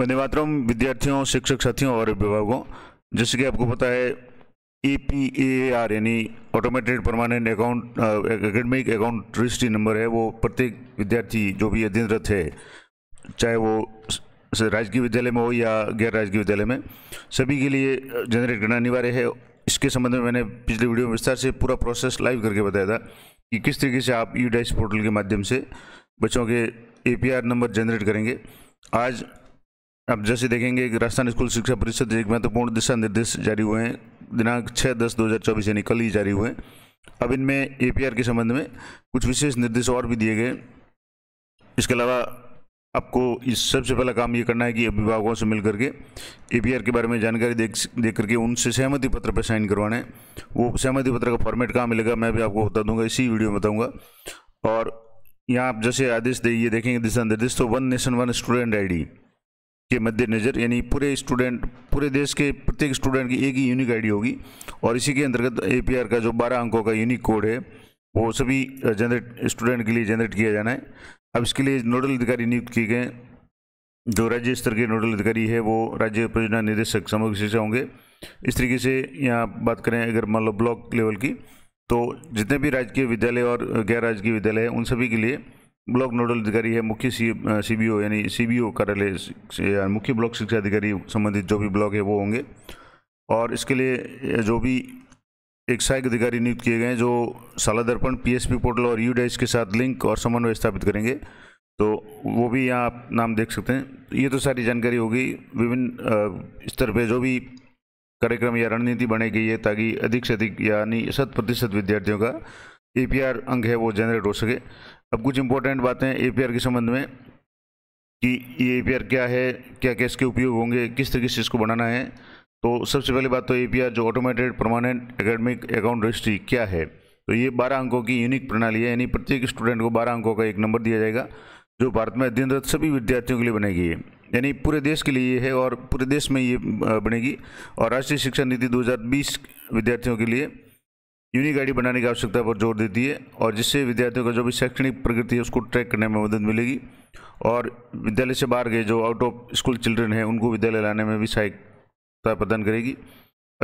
वंदे मातरम विद्यार्थियों शिक्षक साथियों और अभिभावकों जैसे कि आपको पता है ए पी ए आर यानी automated permanent account academic account registry number है वो प्रत्येक विद्यार्थी जो भी अध्ययनरत है चाहे वो राजकीय विद्यालय में हो या गैर राजकीय विद्यालय में सभी के लिए जनरेट करना अनिवार्य है इसके संबंध में मैंने पिछले वीडियो में विस्तार से पूरा प्रोसेस लाइव करके बताया था कि किस तरीके से आप ई डाइस पोर्टल के माध्यम से बच्चों के A P R number generate करेंगे आज अब जैसे देखेंगे कि राजस्थान स्कूल शिक्षा परिषद एक महत्वपूर्ण दिशा निर्देश जारी हुए हैं दिनांक छः दस दो हज़ार चौबीस यानी कल ही जारी हुए अब इनमें ए के संबंध में कुछ विशेष निर्देश और भी दिए गए इसके अलावा आपको इस सबसे पहला काम ये करना है कि अभिभावकों से मिल करके ए के बारे में जानकारी देख देख करके उनसे सहमति पत्र पर साइन करवाना है वो सहमति पत्र का फॉर्मेट कहाँ मिलेगा मैं भी आपको बता दूंगा इसी वीडियो में बताऊंगा और यहाँ आप जैसे आदेश दे ये देखेंगे दिशा निर्देश तो one nation one student ID के मद्देनज़र यानी पूरे स्टूडेंट पूरे देश के प्रत्येक स्टूडेंट की एक ही यूनिक आईडी होगी और इसी के अंतर्गत एपीआर का जो बारह अंकों का यूनिक कोड है वो सभी जनरेट स्टूडेंट के लिए जनरेट किया जाना है अब इसके लिए नोडल अधिकारी नियुक्त किए गए जो राज्य स्तर के नोडल अधिकारी है वो राज्य परियोजना निदेशक समग्र से होंगे इस तरीके से यहाँ बात करें अगर मान लो ब्लॉक लेवल की तो जितने भी राजकीय विद्यालय और गैर राजकीय विद्यालय हैं उन सभी के लिए ब्लॉक नोडल अधिकारी है मुख्य सी ओ यानी ओ कार्यालय या मुख्य ब्लॉक शिक्षा अधिकारी संबंधित जो भी ब्लॉक है वो होंगे और इसके लिए जो भी एक सहायक अधिकारी नियुक्त किए गए हैं जो साला दर्पण पीएसपी पोर्टल और यू के साथ लिंक और समन्वय स्थापित करेंगे तो वो भी यहाँ आप नाम देख सकते हैं ये तो सारी जानकारी होगी विभिन्न स्तर पे जो भी कार्यक्रम या रणनीति बनाई गई है ताकि अधिक से अधिक यानी शत प्रतिशत विद्यार्थियों का ए अंक है वो जनरेट हो सके अब कुछ इंपॉर्टेंट बातें ए के संबंध में कि ये ए क्या है क्या क्या इसके उपयोग होंगे किस तरीके से इसको बनाना है तो सबसे पहली बात तो ए जो automated permanent academic account registry क्या है तो ये बारह अंकों की यूनिक प्रणाली है यानी प्रत्येक स्टूडेंट को बारह अंकों का एक नंबर दिया जाएगा जो भारत में अध्ययनरत सभी विद्यार्थियों के लिए बनेगी है यानी पूरे देश के लिए ये है और पूरे देश में ये बनेगी और राष्ट्रीय शिक्षा नीति दो विद्यार्थियों के लिए यूनिक आईडी बनाने की आवश्यकता पर जोर देती है और जिससे विद्यार्थियों का जो भी शैक्षणिक प्रगति है उसको ट्रैक करने में मदद मिलेगी और विद्यालय से बाहर गए जो आउट ऑफ स्कूल चिल्ड्रन हैं उनको विद्यालय लाने में भी सहायता प्रदान करेगी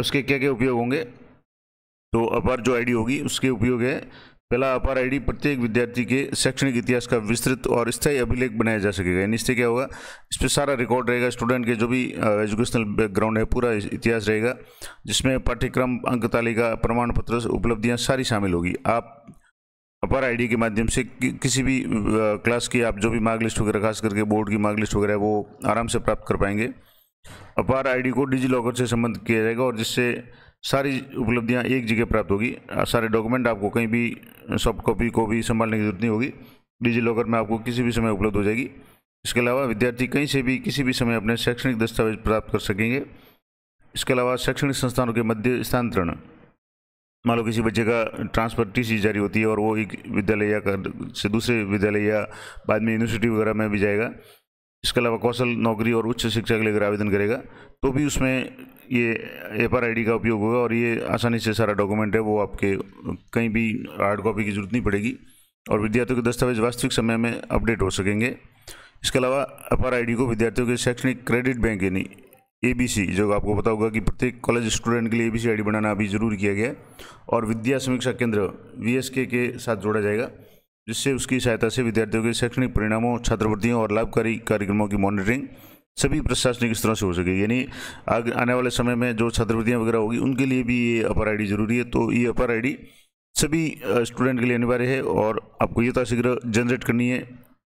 उसके क्या क्या उपयोग होंगे तो अपार जो आईडी होगी उसके उपयोग है पहला अपार आईडी प्रत्येक विद्यार्थी के शैक्षणिक इतिहास का विस्तृत और स्थायी अभिलेख बनाया जा सकेगा यानी इससे क्या होगा इस पर सारा रिकॉर्ड रहेगा स्टूडेंट के जो भी एजुकेशनल बैकग्राउंड है पूरा इतिहास रहेगा जिसमें पाठ्यक्रम अंक तालिका प्रमाण पत्र उपलब्धियाँ सारी शामिल होगी आप अपार आईडी के माध्यम से कि, किसी भी क्लास की आप जो भी मार्ग लिस्ट वगैरह खास करके बोर्ड की मार्ग लिस्ट वगैरह वो आराम से प्राप्त कर पाएंगे अपार आईडी को डिजी लॉकर से संबंध किया जाएगा और जिससे सारी उपलब्धियाँ एक जगह प्राप्त होगी सारे डॉक्यूमेंट आपको कहीं भी सॉफ्ट कॉपी को भी संभालने की जरूरत नहीं होगी डिजी लॉकर में आपको किसी भी समय उपलब्ध हो जाएगी इसके अलावा विद्यार्थी कहीं से भी किसी भी समय अपने शैक्षणिक दस्तावेज प्राप्त कर सकेंगे इसके अलावा शैक्षणिक संस्थानों के मध्य स्थानांतरण मान लो किसी बच्चे का ट्रांसफ़र टीसी जारी होती है और वो एक विद्यालय या से दूसरे विद्यालय या बाद में यूनिवर्सिटी वगैरह में भी जाएगा इसके अलावा कौशल नौकरी और उच्च शिक्षा के लिए अगर आवेदन करेगा तो भी उसमें ये एफ आर का उपयोग होगा और ये आसानी से सारा डॉक्यूमेंट है वो आपके कहीं भी हार्ड कॉपी की जरूरत नहीं पड़ेगी और विद्यार्थियों के दस्तावेज वास्तविक समय में अपडेट हो सकेंगे इसके अलावा एफ आर को विद्यार्थियों के शैक्षणिक क्रेडिट बैंक यानी एबीसी जो आपको पता होगा कि प्रत्येक कॉलेज स्टूडेंट के लिए एबीसी आईडी बनाना अभी जरूर किया गया और विद्या समीक्षा केंद्र वीएसके के साथ जोड़ा जाएगा जिससे उसकी सहायता से विद्यार्थियों के शैक्षणिक परिणामों छात्रवृत्तियों और लाभकारी कार्यक्रमों की मॉनिटरिंग सभी प्रशासनिक स्तरों से हो सके यानी आगे आने वाले समय में जो छात्रवृत्तियाँ वगैरह होगी उनके लिए भी ये अपर आईडी जरूरी है तो ये अपर आईडी सभी स्टूडेंट के लिए अनिवार्य है और आपको यथाशीघ्र जनरेट करनी है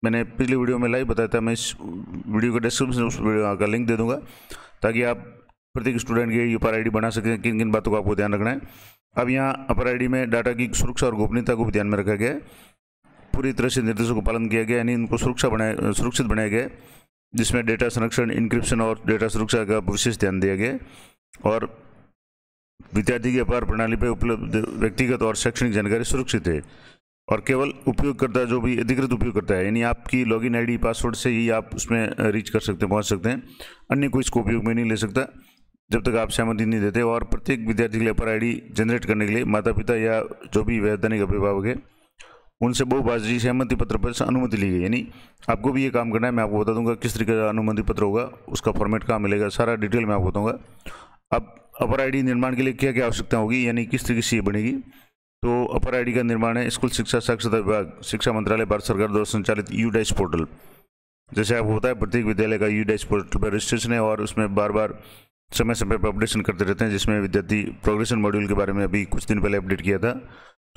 मैंने पिछले वीडियो में लाइव बताया था मैं इस वीडियो के डिस्क्रिप्शन में उस वीडियो का लिंक दे दूंगा ताकि आप प्रत्येक स्टूडेंट की अपर आई बना सकें किन किन बातों का आपको ध्यान रखना है अब यहाँ अपर आई में डाटा की सुरक्षा और गोपनीयता को भी ध्यान में रखा गया है पूरी तरह से निर्देशों का पालन किया गया यानी इनको सुरक्षा बनाया सुरक्षित बनाया गया जिसमें डेटा संरक्षण इंक्रिप्शन और डेटा सुरक्षा का विशेष ध्यान दिया गया और विद्यार्थी की अपार प्रणाली पर उपलब्ध व्यक्तिगत और शैक्षणिक जानकारी सुरक्षित है और केवल उपयोगकर्ता जो भी अधिकृत उपयोगकर्ता है यानी आपकी लॉगिन आईडी पासवर्ड से ही आप उसमें रीच कर सकते हैं पहुँच सकते हैं अन्य कोई इसको उपयोग में नहीं ले सकता जब तक आप सहमति नहीं देते और प्रत्येक विद्यार्थी के लिए अपर आई जनरेट करने के लिए माता पिता या जो भी वैधानिक अभिभावक है उनसे बहुबाजी सहमति पत्र पर अनुमति ली गई यानी आपको भी ये काम करना है मैं आपको बता दूंगा किस तरीके का अनुमति पत्र होगा उसका फॉर्मेट कहाँ मिलेगा सारा डिटेल मैं आपको बताऊँगा अब अपर आई निर्माण के लिए क्या क्या आवश्यकता होगी यानी किस तरीके से ये बनेगी तो अपर आई का निर्माण है स्कूल शिक्षा साक्षरता विभाग शिक्षा मंत्रालय भारत सरकार द्वारा संचालित यू डैश पोर्टल जैसे आपको होता है प्रत्येक विद्यालय का यू डैश पोर्टल पर रजिस्ट्रेशन है और उसमें बार बार समय समय पर अपडेशन करते रहते हैं जिसमें विद्यार्थी प्रोग्रेशन मॉड्यूल के बारे में अभी कुछ दिन पहले अपडेट किया था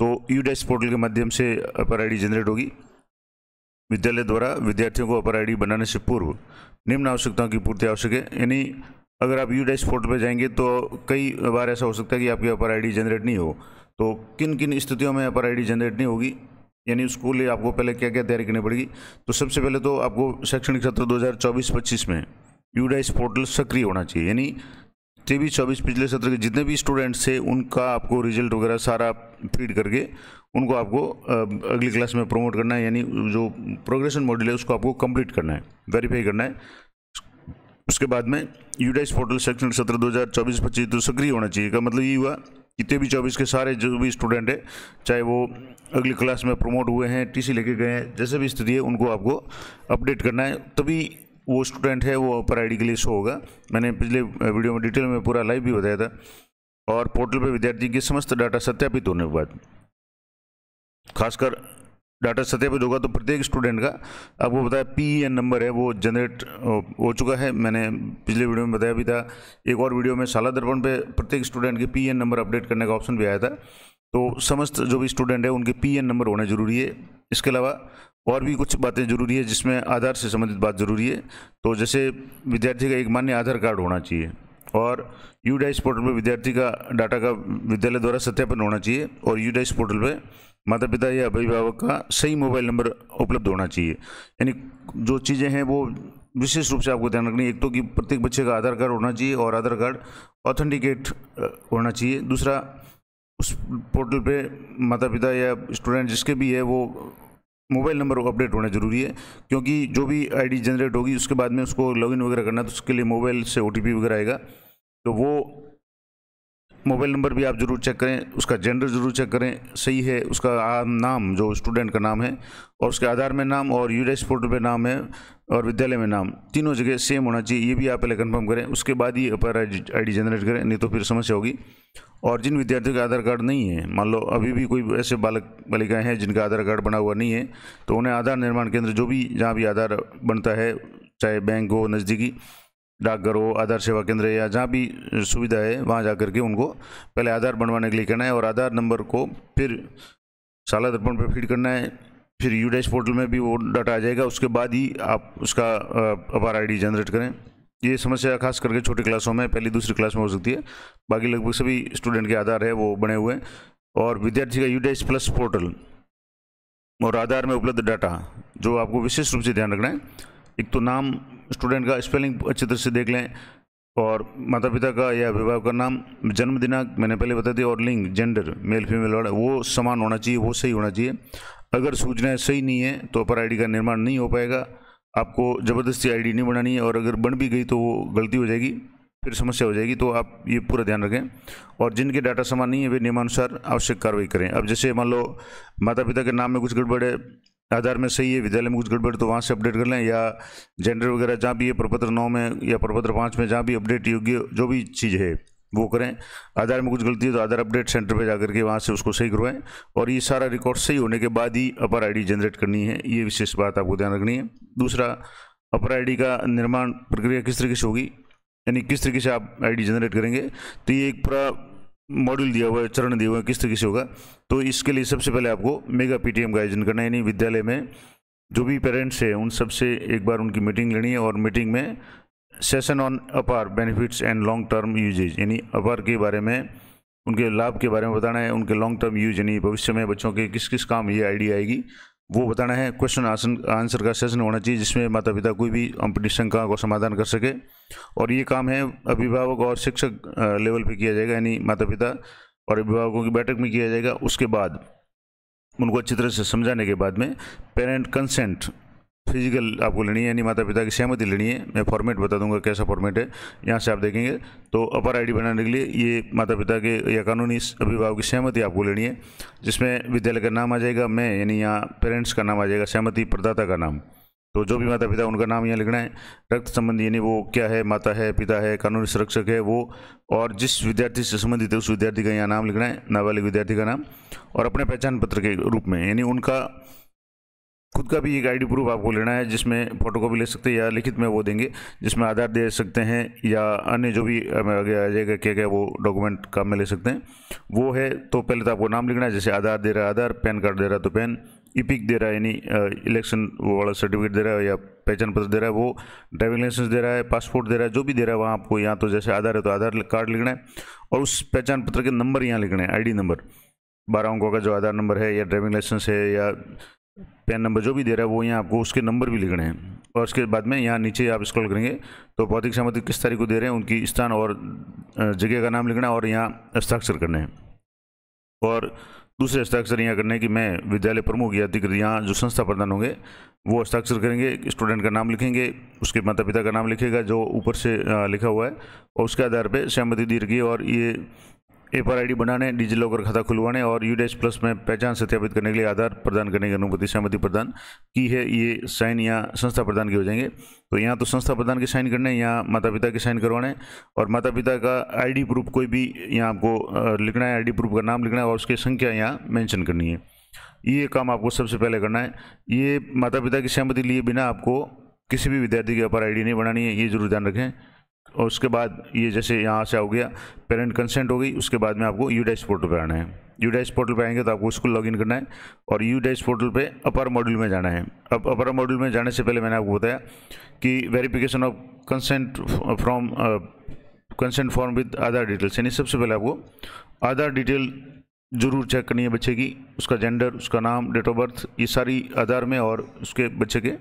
तो यू डैश पोर्टल के माध्यम से अपर आई जनरेट होगी विद्यालय द्वारा विद्यार्थियों को अपर आई बनाने से पूर्व निम्न आवश्यकताओं की पूर्ति आवश्यक है यानी अगर आप यू डैश पोर्टल पर जाएंगे तो कई बार ऐसा हो सकता है कि आपकी अपर आई जनरेट नहीं हो तो किन किन स्थितियों में अपर आई जनरेट नहीं होगी यानी उसको लिए आपको पहले क्या क्या तैयारी करनी पड़ेगी तो सबसे पहले तो आपको शैक्षणिक सत्र 2024-25 में यू डैश पोर्टल सक्रिय होना चाहिए यानी तेईस चौबीस पिछले सत्र के जितने भी स्टूडेंट्स थे उनका आपको रिजल्ट वगैरह सारा फीड करके उनको आपको अगली क्लास में प्रमोट करना है यानी जो प्रोग्रेशन मॉड्यूल है उसको आपको कंप्लीट करना है वेरीफाई करना है उसके बाद में यूडाइस पोर्टल सेक्शन सत्र दो हज़ार चौबीस पच्चीस तो सक्रिय होना चाहिए का मतलब ये हुआ कि भी चौबीस के सारे जो भी स्टूडेंट है चाहे वो अगली क्लास में प्रमोट हुए हैं सी लेके गए हैं जैसे भी स्थिति है उनको आपको अपडेट करना है तभी वो स्टूडेंट है वो आई के लिए शो होगा मैंने पिछले वीडियो में डिटेल में पूरा लाइव भी बताया था और पोर्टल पर विद्यार्थी के समस्त डाटा सत्यापित होने के बाद खासकर डाटा सत्यापित होगा तो प्रत्येक स्टूडेंट का आपको बताया पी एन नंबर है वो जनरेट हो चुका है मैंने पिछले वीडियो में बताया भी था एक और वीडियो में शाला दर्पण पे प्रत्येक स्टूडेंट के पी एन नंबर अपडेट करने का ऑप्शन भी आया था तो समस्त जो भी स्टूडेंट है उनके पी एन नंबर होना जरूरी है इसके अलावा और भी कुछ बातें ज़रूरी है जिसमें आधार से संबंधित बात ज़रूरी है तो जैसे विद्यार्थी का एक मान्य आधार कार्ड होना चाहिए और यू डाइस पोर्टल पर विद्यार्थी का डाटा का विद्यालय द्वारा सत्यापन होना चाहिए और यू डाइस पोर्टल पर माता पिता या अभिभावक का सही मोबाइल नंबर उपलब्ध होना चाहिए यानी जो चीज़ें हैं वो विशेष रूप से आपको ध्यान रखनी है एक तो कि प्रत्येक बच्चे का आधार कार्ड होना चाहिए और आधार कार्ड ऑथेंटिकेट होना चाहिए दूसरा उस पोर्टल पे माता पिता या स्टूडेंट जिसके भी है वो मोबाइल नंबर को अपडेट होना जरूरी है क्योंकि जो भी आईडी जनरेट होगी उसके बाद में उसको लॉगिन वगैरह करना तो उसके लिए मोबाइल से ओ वगैरह आएगा तो वो मोबाइल नंबर भी आप ज़रूर चेक करें उसका जेंडर ज़रूर चेक करें सही है उसका नाम जो स्टूडेंट का नाम है और उसके आधार में नाम और यूरेस पोर्टल पे नाम है और विद्यालय में नाम तीनों जगह सेम होना चाहिए ये भी आप पहले कन्फर्म करें उसके बाद ही अपर आईडी जनरेट करें नहीं तो फिर समस्या होगी और जिन विद्यार्थियों का आधार कार्ड नहीं है मान लो अभी भी कोई ऐसे बालक बालिकाएँ हैं जिनका आधार कार्ड बना हुआ नहीं है तो उन्हें आधार निर्माण केंद्र जो भी जहाँ भी आधार बनता है चाहे बैंक हो नज़दीकी डाकघर हो आधार सेवा केंद्र या जहाँ भी सुविधा है वहाँ जा करके उनको पहले आधार बनवाने के लिए करना है और आधार नंबर को फिर साला दर्पण पर फीड करना है फिर यूडेश पोर्टल में भी वो डाटा आ जाएगा उसके बाद ही आप उसका अपार आईडी जनरेट करें ये समस्या खास करके छोटी क्लासों में पहली दूसरी क्लास में हो सकती है बाकी लगभग सभी स्टूडेंट के आधार है वो बने हुए हैं और विद्यार्थी का यूडेश प्लस पोर्टल और आधार में उपलब्ध डाटा जो आपको विशेष रूप से ध्यान रखना है एक तो नाम स्टूडेंट का स्पेलिंग अच्छी तरह से देख लें और माता पिता का या अभिभावक का नाम जन्म दिनांक मैंने पहले बता दिया और लिंग जेंडर मेल फीमेल वाला वो समान होना चाहिए वो सही होना चाहिए अगर सूचनाएं सही नहीं है तो अपर आई का निर्माण नहीं हो पाएगा आपको ज़बरदस्ती आईडी नहीं बनानी है और अगर बन भी गई तो वो गलती हो जाएगी फिर समस्या हो जाएगी तो आप ये पूरा ध्यान रखें और जिनके डाटा समान नहीं है वे नियमानुसार आवश्यक कार्रवाई करें अब जैसे मान लो माता पिता के नाम में कुछ गड़बड़ है आधार में सही है विद्यालय में कुछ गड़बड़ तो वहाँ से अपडेट कर लें या जेंडर वगैरह जहाँ भी है प्रपत्र नौ में या प्रपत्र पाँच में जहाँ भी अपडेट योग्य जो भी चीज़ है वो करें आधार में कुछ गलती है तो आधार अपडेट सेंटर पे जाकर के वहाँ से उसको सही करवाएं और ये सारा रिकॉर्ड सही होने के बाद ही अपर आईडी जनरेट करनी है ये विशेष बात आपको ध्यान रखनी है दूसरा अपर आईडी का निर्माण प्रक्रिया किस तरीके से होगी यानी किस तरीके से आप आईडी जनरेट करेंगे तो ये एक पूरा मॉड्यूल दिया हुआ है चरण दिया हुआ है किस तरीके से होगा तो इसके लिए सबसे पहले आपको मेगा पीटीएम का आयोजन करना है यानी विद्यालय में जो भी पेरेंट्स हैं उन सबसे एक बार उनकी मीटिंग लेनी है और मीटिंग में session on APAAR benefits and long term usages यानी अपार के बारे में उनके लाभ के बारे में बताना है उनके लॉन्ग टर्म यूज यानी भविष्य में बच्चों के किस किस काम ये आइडिया आएगी वो बताना है क्वेश्चन आंसर का सेशन होना चाहिए जिसमें माता पिता कोई भी अपनी शंका को समाधान कर सके और ये काम है अभिभावक और शिक्षक लेवल पे किया जाएगा यानी माता पिता और अभिभावकों की बैठक में किया जाएगा उसके बाद उनको अच्छी तरह से समझाने के बाद में पेरेंट कंसेंट फिजिकल आपको लेनी है यानी माता पिता की सहमति लेनी है मैं फॉर्मेट बता दूंगा कैसा फॉर्मेट है यहाँ से आप देखेंगे तो अपर आईडी बनाने के लिए ये माता पिता के या कानूनी अभिभावक की सहमति आपको लेनी है जिसमें विद्यालय का नाम आ जाएगा मैं यानी यहाँ पेरेंट्स का नाम आ जाएगा सहमति प्रदाता का नाम तो जो भी माता पिता उनका नाम यहाँ लिखना है रक्त संबंधी यानी वो क्या है माता है पिता है कानूनी संरक्षक है वो और जिस विद्यार्थी से संबंधित है उस विद्यार्थी का यहाँ नाम लिखना है नाबालिग विद्यार्थी का नाम और अपने पहचान पत्र के रूप में यानी उनका खुद का भी एक आईडी प्रूफ आपको लेना है जिसमें फोटोकॉपी ले सकते हैं या लिखित में वो देंगे जिसमें आधार दे सकते हैं या अन्य जो भी आगे आ जाएगा क्या क्या वो डॉक्यूमेंट काम में ले सकते हैं वो है तो पहले तो आपको नाम लिखना है जैसे आधार दे रहा है आधार पैन कार्ड दे रहा है तो पैन ई e दे रहा है यानी इलेक्शन वाला सर्टिफिकेट दे रहा है या पहचान पत्र दे रहा है वो ड्राइविंग लाइसेंस दे रहा है पासपोर्ट दे रहा है जो भी दे रहा है वहाँ आपको यहाँ तो जैसे आधार है तो आधार कार्ड लिखना है और उस पहचान पत्र के नंबर यहाँ लिखना है आई नंबर बारह अंकों का जो आधार नंबर है या ड्राइविंग लाइसेंस है या पेन नंबर जो भी दे रहा है वो यहाँ आपको उसके नंबर भी लिखने हैं और उसके बाद में यहाँ नीचे आप स्क्रॉल करेंगे तो भौतिक सहमति किस तारीख को दे रहे हैं उनकी स्थान और जगह का नाम लिखना है और यहाँ हस्ताक्षर करने हैं और दूसरे हस्ताक्षर यहाँ करने हैं कि मैं विद्यालय प्रमुख या अधिकृत यहाँ जो संस्था प्रधान होंगे वो हस्ताक्षर करेंगे स्टूडेंट का नाम लिखेंगे उसके माता पिता का नाम लिखेगा जो ऊपर से लिखा हुआ है और उसके आधार पर सहमति दी रखी और ये एपर आई बनाने डिजी लॉकर खाता खुलवाने और यू डैश प्लस में पहचान सत्यापित करने के लिए आधार प्रदान करने की अनुमति सहमति प्रदान की है ये साइन यहाँ संस्था प्रदान के हो जाएंगे तो यहाँ तो संस्था प्रदान के साइन करने यहाँ माता पिता के साइन करवाने और माता पिता का आईडी प्रूफ कोई भी यहाँ आपको लिखना है आई प्रूफ का नाम लिखना है और उसकी संख्या यहाँ मैंशन करनी है ये काम आपको सबसे पहले करना है ये माता पिता की सहमति लिए बिना आपको किसी भी विद्यार्थी की अपर आईडी नहीं बनानी है ये जरूर ध्यान रखें और उसके बाद ये जैसे यहाँ से हो गया पेरेंट कंसेंट हो गई उसके बाद में आपको यू डैश पोर्टल पर आना है यू डैश पोर्टल पर आएंगे तो आपको उसको लॉगिन करना है और यू डैश पोर्टल पे अपर मॉड्यूल में जाना है अब अपर मॉड्यूल में जाने से पहले मैंने आपको बताया कि verification of consent from consent form with Aadhaar details यानी सबसे पहले आपको आधार डिटेल जरूर चेक करनी है बच्चे की उसका जेंडर उसका नाम डेट ऑफ बर्थ ये सारी आधार में और उसके बच्चे के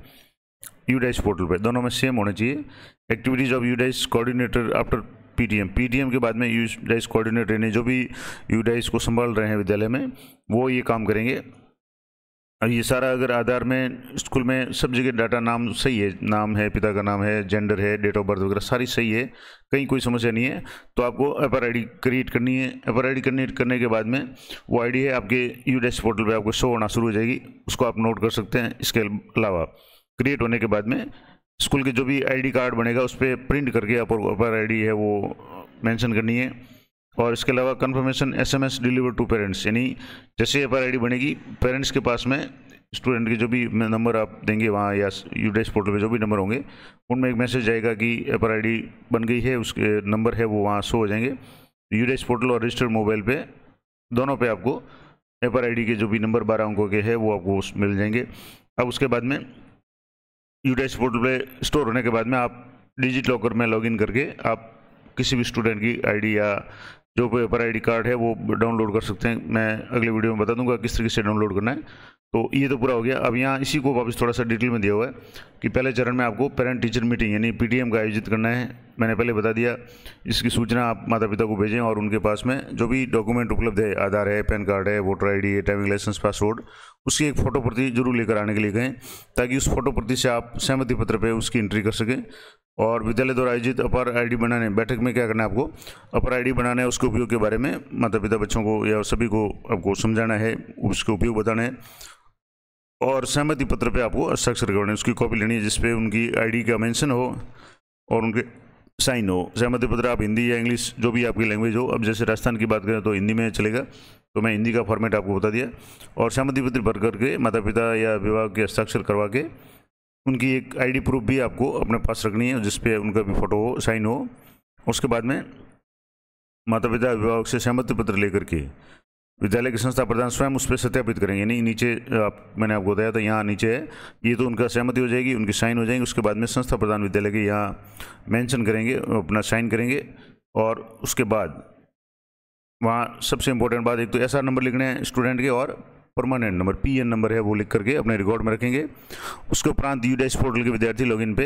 यूडाइस पोर्टल पे दोनों में सेम होना चाहिए activities of UDISE coordinator after PDM PDM के बाद में यूडाइस कोऑर्डिनेटर ने जो भी यूडाइस को संभाल रहे हैं विद्यालय में वो ये काम करेंगे और ये सारा अगर आधार में स्कूल में सब जगह डाटा नाम सही है नाम है पिता का नाम है जेंडर है डेट ऑफ बर्थ वगैरह सारी सही है कहीं कोई समस्या नहीं है तो आपको एपर डी क्रिएट करनी है एपर डी क्रिएट करने के बाद में वो आईडी है आपके यूडेस पोर्टल पे आपको शो होना शुरू हो जाएगी उसको आप नोट कर सकते हैं इसके अलावा क्रिएट होने के बाद में स्कूल के जो भी आईडी कार्ड बनेगा उस पर प्रिंट करके अपर आई है वो मेंशन करनी है और इसके अलावा confirmation SMS deliver to parents यानी जैसे अपर आईडी बनेगी पेरेंट्स के पास में स्टूडेंट के जो भी नंबर आप देंगे वहाँ या यूडेस पोर्टल पे जो भी नंबर होंगे उनमें एक मैसेज आएगा कि अपर आई बन गई है उसके नंबर है वो वहाँ शो हो जाएंगे यूडेस पोर्टल और रजिस्टर्ड मोबाइल पे दोनों पे आपको एपर आई के जो भी नंबर बारह अंकों के है वो आपको मिल जाएंगे अब उसके बाद में यू डैश पोर्टल पे स्टोर होने के बाद में आप डिजिट लॉकर में लॉगिन करके आप किसी भी स्टूडेंट की आईडी या जो पेपर आईडी कार्ड है वो डाउनलोड कर सकते हैं मैं अगले वीडियो में बता दूंगा किस तरीके से डाउनलोड करना है तो ये तो पूरा हो गया अब यहाँ इसी को वापस थोड़ा सा डिटेल में दिया हुआ है कि पहले चरण में आपको पेरेंट टीचर मीटिंग यानी पी का आयोजित करना है मैंने पहले बता दिया इसकी सूचना आप माता पिता को भेजें और उनके पास में जो भी डॉक्यूमेंट उपलब्ध है आधार है पैन कार्ड है वोटर आईडी है ड्राइविंग लाइसेंस पासवर्ड उसकी एक फ़ोटो प्रति जरूर लेकर आने के लिए कहें ताकि उस फोटो प्रति से आप सहमति पत्र पर उसकी एंट्री कर सकें और विद्यालय द्वारा आयोजित अपर आईडी बनाने बैठक में क्या करना है आपको अपर आईडी बनाने उसके उपयोग के बारे में माता पिता बच्चों को या सभी को आपको समझाना है उसके उपयोग बताना है और सहमति पत्र पे आपको हस्ताक्षर है उसकी कॉपी लेनी है जिसपे उनकी आईडी का मेंशन हो और उनके साइन हो सहमति पत्र आप हिंदी या इंग्लिश जो भी आपकी लैंग्वेज हो अब जैसे राजस्थान की बात करें तो हिंदी में चलेगा तो मैं हिंदी का फॉर्मेट आपको बता दिया और सहमति पत्र भर करके माता पिता या विवाह के हस्ताक्षर करवा के उनकी एक आईडी प्रूफ भी आपको अपने पास रखनी है जिसपे उनका भी फोटो हो साइन हो उसके बाद में माता पिता विवाह से सहमति पत्र लेकर के विद्यालय के संस्था प्रधान स्वयं उस पर सत्यापित करेंगे नहीं नीचे आप मैंने आपको बताया था यहाँ नीचे है ये तो उनका सहमति हो जाएगी उनकी साइन हो जाएंगे उसके बाद में संस्था प्रधान विद्यालय के यहाँ मेंशन करेंगे अपना साइन करेंगे और उसके बाद वहाँ सबसे इम्पोर्टेंट बात एक तो एस नंबर लिखने हैं स्टूडेंट के और permanent number P N number है वो लिख करके अपने रिकॉर्ड में रखेंगे उसके उपरांत यू पोर्टल के विद्यार्थी लॉग पे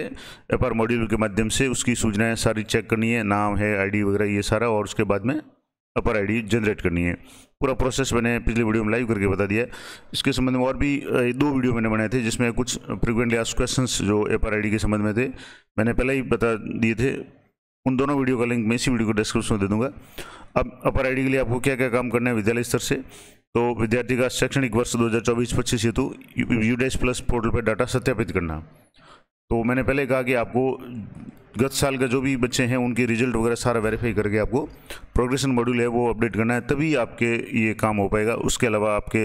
एफ आर मॉड्यूल के माध्यम से उसकी सूचनाएँ सारी चेक करनी है नाम है आई वगैरह ये सारा और उसके बाद में अपर आई जनरेट करनी है पूरा प्रोसेस मैंने पिछली वीडियो में लाइव करके बता दिया इसके संबंध में और भी दो वीडियो मैंने बनाए थे जिसमें कुछ फ्रिक्वेंटली आज क्वेश्चन जो एफ के संबंध में थे मैंने पहले ही बता दिए थे उन दोनों वीडियो का लिंक मैं इसी वीडियो को डिस्क्रिप्शन में दे दूंगा अब अपर डी के लिए आपको क्या क्या काम करना है विद्यालय स्तर से तो विद्यार्थी का शैक्षणिक वर्ष 2024-25 हेतु यूडेस प्लस पोर्टल पर डाटा सत्यापित करना तो मैंने पहले कहा कि आपको गत साल का जो भी बच्चे हैं उनके रिजल्ट वगैरह सारा वेरीफाई करके आपको प्रोग्रेशन मॉड्यूल है वो अपडेट करना है तभी आपके ये काम हो पाएगा उसके अलावा आपके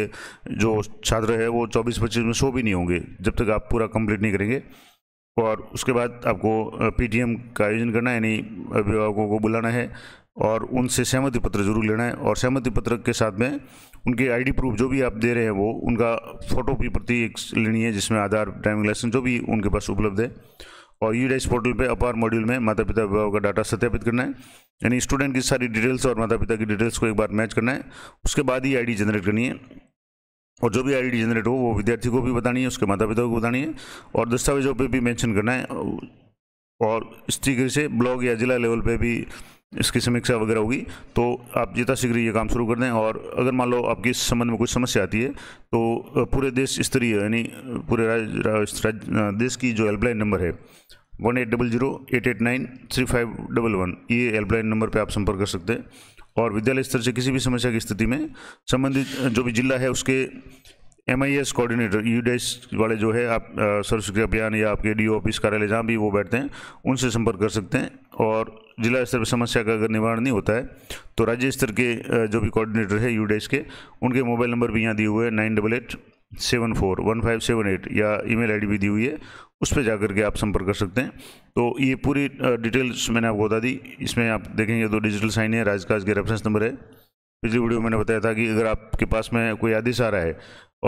जो छात्र है वो चौबीस पच्चीस में सो भी नहीं होंगे जब तक आप पूरा कंप्लीट नहीं करेंगे और उसके बाद आपको पीटीएम का आयोजन करना है यानी अभिभावकों को बुलाना है और उनसे सहमति पत्र जरूर लेना है और सहमति पत्र के साथ में उनके आईडी प्रूफ जो भी आप दे रहे हैं वो उनका फ़ोटो भी प्रति एक लेनी है जिसमें आधार ड्राइविंग लाइसेंस जो भी उनके पास उपलब्ध है और यू डी पोर्टल पे अपार मॉड्यूल में माता पिता अभिभावक का डाटा सत्यापित करना है यानी स्टूडेंट की सारी डिटेल्स और माता पिता की डिटेल्स को एक बार मैच करना है उसके बाद ही आई जनरेट करनी है और जो भी आई जनरेट हो वो विद्यार्थी को भी बतानी है उसके माता पिता को बतानी है और दस्तावेजों पर भी मैंशन करना है और इस तरीके से ब्लॉक या जिला लेवल पर भी इसकी समीक्षा वगैरह होगी तो आप जितना शीघ्र ये काम शुरू कर दें और अगर मान लो आपकी इस संबंध में कोई समस्या आती है तो पूरे देश स्तरीय यानी पूरे राज्य राज, राज, देश की जो हेल्पलाइन नंबर है one eight double zero eight eight nine three five double one ये हेल्पलाइन नंबर पर आप संपर्क कर सकते हैं और विद्यालय स्तर से किसी भी समस्या की स्थिति में संबंधित जो भी जिला है उसके M I S coordinator S वाले जो है आप सर्वशिक्षा अभियान या आपके डी ऑफिस कार्यालय जहाँ भी वो बैठते हैं उनसे संपर्क कर सकते हैं और जिला स्तर पर समस्या का अगर निवारण नहीं होता है तो राज्य स्तर के जो भी कोऑर्डिनेटर है यूडेश के उनके मोबाइल नंबर भी यहाँ दिए हुए हैं nine double eight seven four one five seven eight या ईमेल आईडी भी दी हुई है उस पर जाकर के आप संपर्क कर सकते हैं तो ये पूरी डिटेल्स मैंने आपको बता दी इसमें आप देखेंगे तो डिजिटल साइन है राजकाज के रेफरेंस नंबर है पिछली वीडियो में मैंने बताया था कि अगर आपके पास में कोई आदेश आ रहा है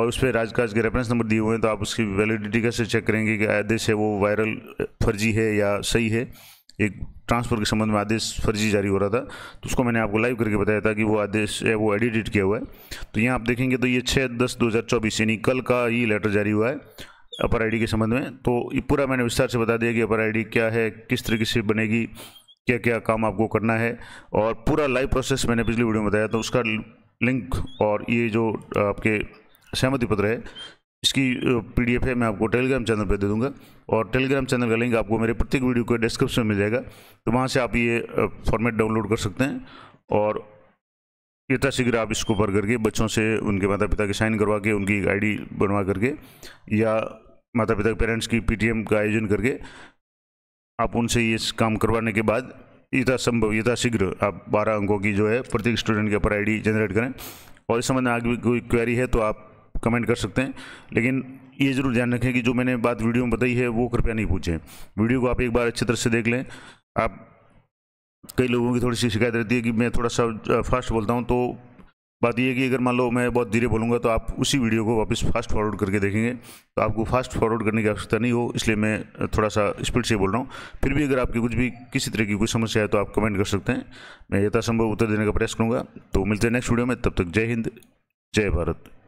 और उस पर राजकाज के रेफरेंस नंबर दिए हुए हैं तो आप उसकी वैलिडिटी कैसे चेक करेंगे कि आदेश है वो वायरल फर्जी है या सही है एक ट्रांसफ़र के संबंध में आदेश फर्जी जारी हो रहा था तो उसको मैंने आपको लाइव करके बताया था कि वो आदेश है वो एडिटेड किया हुआ है तो यहाँ आप देखेंगे तो ये छः दस दो हज़ार चौबीस यानी कल का ही लेटर जारी हुआ है अपर आईडी के संबंध में तो ये पूरा मैंने विस्तार से बता दिया कि अपर आईडी क्या है किस तरीके से बनेगी क्या क्या काम आपको करना है और पूरा लाइव प्रोसेस मैंने पिछली वीडियो में बताया तो उसका लिंक और ये जो आपके सहमति पत्र है इसकी पीडीएफ है मैं आपको टेलीग्राम चैनल पर दे दूंगा और टेलीग्राम चैनल का लिंक आपको मेरे प्रत्येक वीडियो के डिस्क्रिप्शन में मिल जाएगा तो वहाँ से आप ये फॉर्मेट डाउनलोड कर सकते हैं और यथाशीघ्र आप इसको भर करके बच्चों से उनके माता पिता के साइन करवा के उनकी आईडी बनवा करके या माता पिता के पेरेंट्स की पीटीएम का आयोजन करके आप उनसे ये काम करवाने के बाद यथासंभव यथाशीघ्र आप बारह अंकों की जो है प्रत्येक स्टूडेंट के ऊपर आई जनरेट करें और इस संबंध में आगे कोई क्वेरी है तो आप कमेंट कर सकते हैं लेकिन ये ज़रूर ध्यान रखें कि जो मैंने बात वीडियो में बताई है वो कृपया नहीं पूछें वीडियो को आप एक बार अच्छी तरह से देख लें आप कई लोगों की थोड़ी सी शिकायत रहती है कि मैं थोड़ा सा फास्ट बोलता हूँ तो बात यह है कि अगर मान लो मैं बहुत धीरे बोलूँगा तो आप उसी वीडियो को वापस फास्ट फॉरवर्ड करके देखेंगे तो आपको फास्ट फॉरवर्ड करने की आवश्यकता नहीं हो इसलिए मैं थोड़ा सा स्पीड से बोल रहा हूँ फिर भी अगर आपकी कुछ भी किसी तरह की कोई समस्या है तो आप कमेंट कर सकते हैं मैं यथासंभव उत्तर देने का प्रयास करूँगा तो मिलते हैं नेक्स्ट वीडियो में तब तक जय हिंद जय भारत